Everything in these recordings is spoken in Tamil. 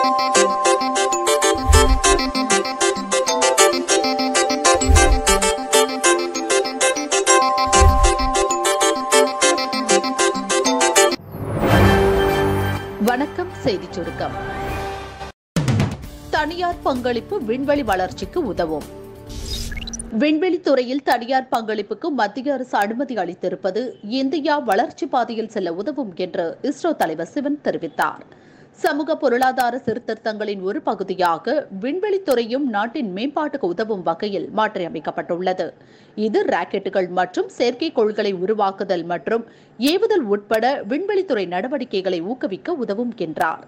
வணக்கம் செய்தி சுருக்கம் தனியார் பங்களிப்பு விண்வெளி வளர்ச்சிக்கு உதவும் விண்வெளி துறையில் தனியார் பங்களிப்புக்கு மத்திய அரசு அனுமதி அளித்திருப்பது இந்தியா வளர்ச்சி பாதையில் செல்ல உதவும் என்று இஸ்ரோ தலைவர் சிவன் தெரிவித்தார் சமூக பொருளாதார சீர்திருத்தங்களின் ஒரு பகுதியாக விண்வெளித்துறையும் நாட்டின் மேம்பாட்டுக்கு உதவும் வகையில் மாற்றியமைக்கப்பட்டுள்ளது இது ராக்கெட்டுகள் மற்றும் செயற்கைக்கோள்களை உருவாக்குதல் மற்றும் ஏவுதல் உட்பட விண்வெளித்துறை நடவடிக்கைகளை ஊக்குவிக்க உதவும் என்றார்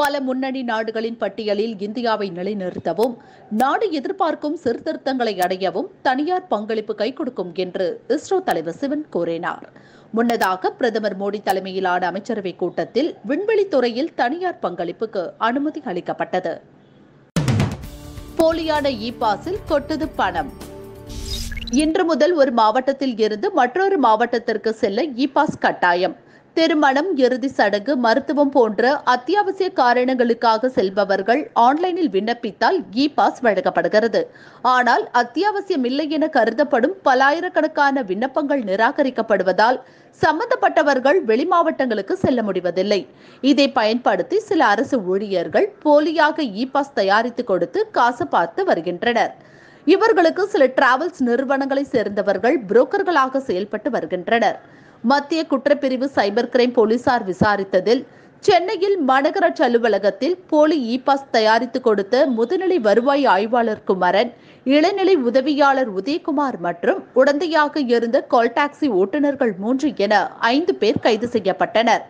பல முன்னணி நாடுகளின் பட்டியலில் இந்தியாவை நிலைநிறுத்தவும் நாடு எதிர்பார்க்கும் சீர்திருத்தங்களை அடையவும் தனியார் பங்களிப்பு கை கொடுக்கும் என்று இஸ்ரோ தலைவர் சிவன் கூறினார் முன்னதாக பிரதமர் மோடி தலைமையிலான அமைச்சரவைக் கூட்டத்தில் விண்வெளி துறையில் தனியார் பங்களிப்புக்கு அனுமதி அளிக்கப்பட்டது போலியான இ பாஸில் கொட்டது பணம் இன்று முதல் ஒரு மாவட்டத்தில் இருந்து மற்றொரு மாவட்டத்திற்கு செல்ல இ பாஸ் கட்டாயம் திருமணம் இறுதி சடங்கு மருத்துவம் போன்ற அத்தியாவசிய காரணங்களுக்காக செல்பவர்கள் ஆன்லைனில் விண்ணப்பித்தால் இ பாஸ் வழங்கப்படுகிறது ஆனால் அத்தியாவசியம் இல்லை என கருதப்படும் பல்லாயிரக்கணக்கான விண்ணப்பங்கள் நிராகரிக்கப்படுவதால் சம்பந்தப்பட்டவர்கள் மாவட்டங்களுக்கு செல்ல முடிவதில்லை இதை பயன்படுத்தி சில அரசு ஊழியர்கள் போலியாக இ பாஸ் தயாரித்து கொடுத்து காசு பார்த்து வருகின்றனர் இவர்களுக்கு சில டிராவல்ஸ் நிறுவனங்களை சேர்ந்தவர்கள் புரோக்கர்களாக செயல்பட்டு வருகின்றனர் மத்திய குற்றப்பிரிவு சைபர் கிரைம் போலீசார் விசாரித்ததில் சென்னையில் மாநகராட்சி அலுவலகத்தில் போலி இ பாஸ் தயாரித்து கொடுத்த முதுநிலை வருவாய் ஆய்வாளர் குமரன் இளநிலை உதவியாளர் உதயகுமார் மற்றும் உடந்தையாக இருந்த கால் டாக்ஸி ஓட்டுநர்கள் மூன்று என ஐந்து பேர் கைது செய்யப்பட்டனர்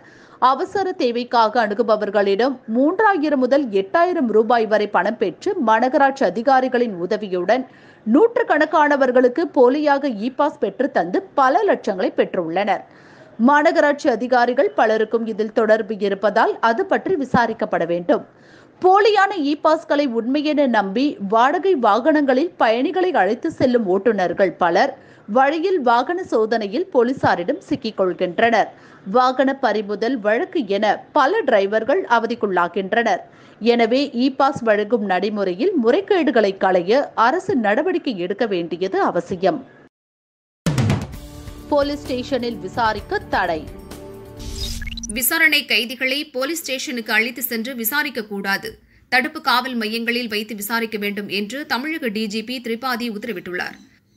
அவசர தேவைக்காக அணுகுபவர்களிடம் மூன்றாயிரம் முதல் எட்டாயிரம் ரூபாய் வரை பணம் பெற்று மாநகராட்சி அதிகாரிகளின் உதவியுடன் நூற்றுக்கணக்கானவர்களுக்கு போலியாக இ பாஸ் பெற்று தந்து பல லட்சங்களை பெற்றுள்ளனர் மாநகராட்சி அதிகாரிகள் பலருக்கும் இதில் தொடர்பு இருப்பதால் அது பற்றி விசாரிக்கப்பட வேண்டும் போலியான இ பாஸ்களை உண்மையென நம்பி வாடகை வாகனங்களில் பயணிகளை அழைத்து செல்லும் ஓட்டுநர்கள் பலர் வழியில் வாகன சோதனையில் போலீசாரிடம் சிக்கிக் கொள்கின்றனர் வாகன பறிமுதல் வழக்கு என பல டிரைவர்கள் அவதிக்குள்ளாகின்றனர் எனவே இ பாஸ் வழங்கும் நடைமுறையில் முறைகேடுகளை களைய அரசு நடவடிக்கை எடுக்க வேண்டியது அவசியம் போலீஸ் ஸ்டேஷனில் விசாரிக்க தடை விசாரணை கைதிகளை போலீஸ் ஸ்டேஷனுக்கு அழைத்து சென்று விசாரிக்கக்கூடாது தடுப்பு காவல் மையங்களில் வைத்து விசாரிக்க வேண்டும் என்று தமிழக டிஜிபி திரிபாதி உத்தரவிட்டுள்ளார்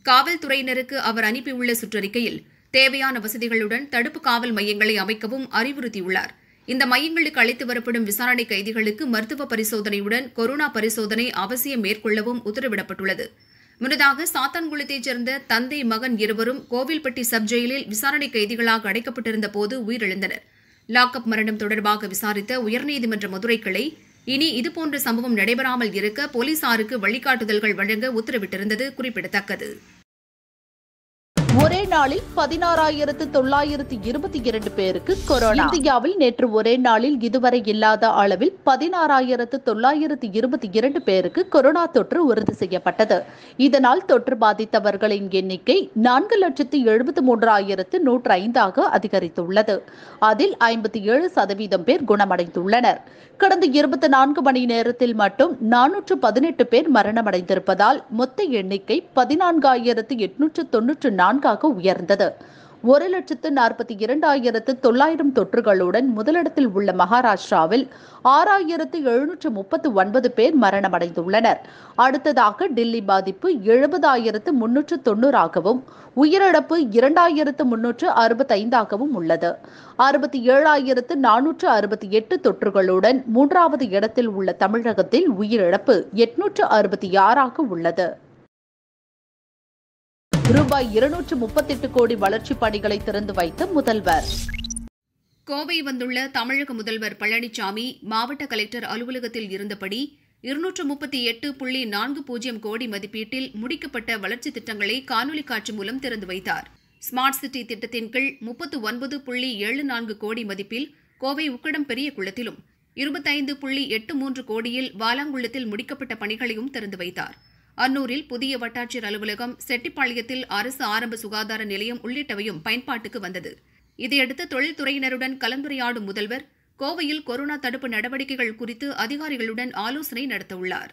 காவல்துறையினருக்கு அவர் அனுப்பியுள்ள சுற்றறிக்கையில் தேவையான வசதிகளுடன் தடுப்பு காவல் மையங்களை அமைக்கவும் அறிவுறுத்தியுள்ளார் இந்த மையங்களுக்கு அழைத்து வரப்படும் விசாரணை கைதிகளுக்கு மருத்துவ பரிசோதனையுடன் கொரோனா பரிசோதனை அவசியம் மேற்கொள்ளவும் உத்தரவிடப்பட்டுள்ளது முன்னதாக சாத்தான்குளத்தைச் சேர்ந்த தந்தை மகன் இருவரும் கோவில்பட்டி சப் ஜெயிலில் விசாரணை கைதிகளாக அடைக்கப்பட்டிருந்த போது உயிரிழந்தனா் லாக்அப் மரணம் தொடர்பாக விசாரித்த உயர்நீதிமன்ற மதுரை கிளை இனி இதுபோன்ற சம்பவம் நடைபெறாமல் இருக்க போலீசாருக்கு வழிகாட்டுதல்கள் வழங்க உத்தரவிட்டிருந்தது குறிப்பிடத்தக்கது ஒரே நாளில் பதினாறாயிரத்து தொள்ளாயிரத்து இருபத்தி இரண்டு பேருக்கு கொரோனா இந்தியாவில் நேற்று ஒரே நாளில் இதுவரை இல்லாத அளவில் பதினாறாயிரத்து தொள்ளாயிரத்து இருபத்தி இரண்டு பேருக்கு கொரோனா தொற்று உறுதி செய்யப்பட்டது இதனால் தொற்று பாதித்தவர்களின் எண்ணிக்கை நான்கு லட்சத்து எழுபத்தி மூன்றாயிரத்து நூற்று ஐந்தாக அதிகரித்துள்ளது அதில் ஐம்பத்தி ஏழு சதவீதம் பேர் குணமடைந்துள்ளனர் கடந்த இருபத்தி நான்கு மணி நேரத்தில் மட்டும் நானூற்று பதினெட்டு பேர் மரணமடைந்திருப்பதால் மொத்த எண்ணிக்கை பதினான்காயிரத்து எட்நூற்று தொன்னூற்று நான்கு மடங்காக உயர்ந்தது ஒரு லட்சத்து நாற்பத்தி இரண்டாயிரத்து தொள்ளாயிரம் தொற்றுகளுடன் முதலிடத்தில் உள்ள மகாராஷ்டிராவில் ஆறாயிரத்து எழுநூற்று முப்பத்து ஒன்பது பேர் மரணமடைந்துள்ளனர் அடுத்ததாக டெல்லி பாதிப்பு எழுபதாயிரத்து முன்னூற்று தொன்னூறாகவும் உயிரிழப்பு இரண்டாயிரத்து முன்னூற்று அறுபத்தி ஐந்தாகவும் உள்ளது அறுபத்தி ஏழாயிரத்து நானூற்று அறுபத்தி எட்டு தொற்றுகளுடன் மூன்றாவது இடத்தில் உள்ள தமிழகத்தில் உயிரிழப்பு எட்நூற்று அறுபத்தி ஆறாக உள்ளது ரூபாய் இருநூற்று முப்பத்தெட்டு கோடி வளர்ச்சிப் பணிகளை திறந்து வைத்த முதல்வர் கோவை வந்துள்ள தமிழக முதல்வர் பழனிசாமி மாவட்ட கலெக்டர் அலுவலகத்தில் இருந்தபடி இருநூற்று முப்பத்தி எட்டு புள்ளி நான்கு பூஜ்ஜியம் கோடி மதிப்பீட்டில் முடிக்கப்பட்ட வளர்ச்சித் திட்டங்களை காணொலி காட்சி மூலம் திறந்து வைத்தார் ஸ்மார்ட் சிட்டி திட்டத்தின் கீழ் முப்பத்து ஒன்பது புள்ளி ஏழு நான்கு கோடி மதிப்பில் கோவை உக்கடம் பெரிய குளத்திலும் இருபத்தைந்து புள்ளி எட்டு மூன்று கோடியில் வாலாங்குளத்தில் முடிக்கப்பட்ட பணிகளையும் திறந்து வைத்தார் அன்னூரில் புதிய வட்டாட்சியர் அலுவலகம் செட்டிப்பாளையத்தில் அரசு ஆரம்ப சுகாதார நிலையம் உள்ளிட்டவையும் பயன்பாட்டுக்கு வந்தது இதையடுத்து தொழில்துறையினருடன் கலந்துரையாடும் முதல்வர் கோவையில் கொரோனா தடுப்பு நடவடிக்கைகள் குறித்து அதிகாரிகளுடன் ஆலோசனை நடத்தவுள்ளாா்